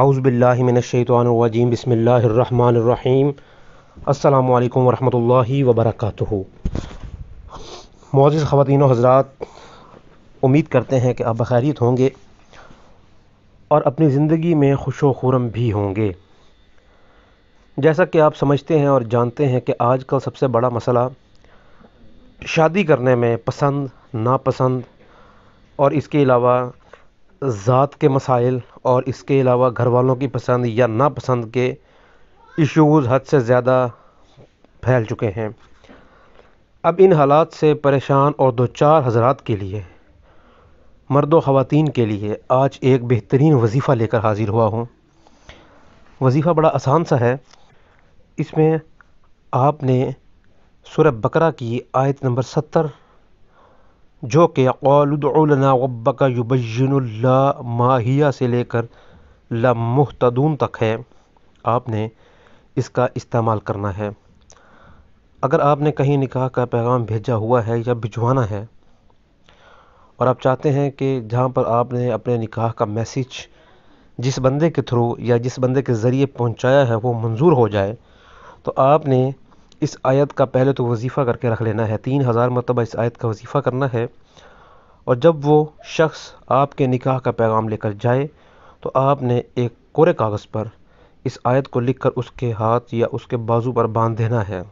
اعوذ باللہ من الشیطان الرجیم بسم اللہ الرحمن الرحیم السلام علیکم ورحمۃ اللہ وبرکاتہ معزز خواتین و حضرات امید کرتے ہیں کہ آپ بخیریت ہوں گے اور اپنی زندگی میں خوش و خورم بھی ہوں گے جیسا کہ آپ سمجھتے ہیں اور جانتے ہیں کہ آج کا سب سے بڑا مسئلہ شادی کرنے میں پسند ناپسند اور اس کے علاوہ ذات کے مسائل اور اس کے علاوہ گھر والوں کی پسند یا ناپسند کے ایشوز حد سے زیادہ پھیل چکے ہیں اب ان حالات سے پریشان اور دو چار حضرات کے لیے مرد و خواتین کے لیے آج ایک بہترین وظیفہ لے کر حاضر ہوا ہوں وظیفہ بڑا آسان سا ہے اس میں آپ نے سورہ بکرا کی آیت نمبر ستر جو کہ قول اللہ ماہیہ سے لے کر لمحتدون تک ہے آپ نے اس کا استعمال کرنا ہے اگر آپ نے کہیں نکاح کا پیغام بھیجا ہوا ہے یا بھجوانا ہے اور آپ چاہتے ہیں کہ جہاں پر آپ نے اپنے نکاح کا میسیج جس بندے کے تھرو یا جس بندے کے ذریعے پہنچایا ہے وہ منظور ہو جائے تو آپ نے اس آیت کا پہلے تو وظیفہ کر کے رکھ لینا ہے تین ہزار مرتبہ اس آیت کا وظیفہ کرنا ہے اور جب وہ شخص آپ کے نکاح کا پیغام لے کر جائے تو آپ نے ایک کورے کاغذ پر اس آیت کو لکھ کر اس کے ہاتھ یا اس کے بازو پر باندھ دینا ہے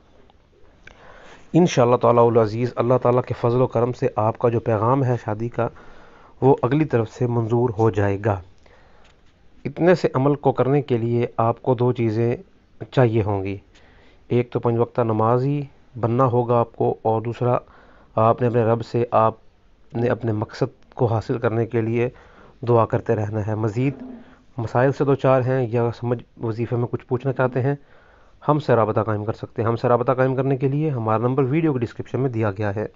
ان شاء اللہ تعالیٰ العزیز اللہ تعالیٰ کے فضل و کرم سے آپ کا جو پیغام ہے شادی کا وہ اگلی طرف سے منظور ہو جائے گا اتنے سے عمل کو کرنے کے لیے آپ کو دو چیزیں چاہیے ہوں گی ایک تو پنج وقتہ نماز ہی بننا ہوگا آپ کو اور دوسرا آپ نے اپنے رب سے آپ نے اپنے مقصد کو حاصل کرنے کے لیے دعا کرتے رہنا ہے مزید مسائل سے دو چار ہیں یا سمجھ وظیفے میں کچھ پوچھنا چاہتے ہیں ہم سے رابطہ قائم کر سکتے ہیں ہم سے رابطہ قائم کرنے کے لیے ہمارا نمبر ویڈیو کے ڈسکرپشن میں دیا گیا ہے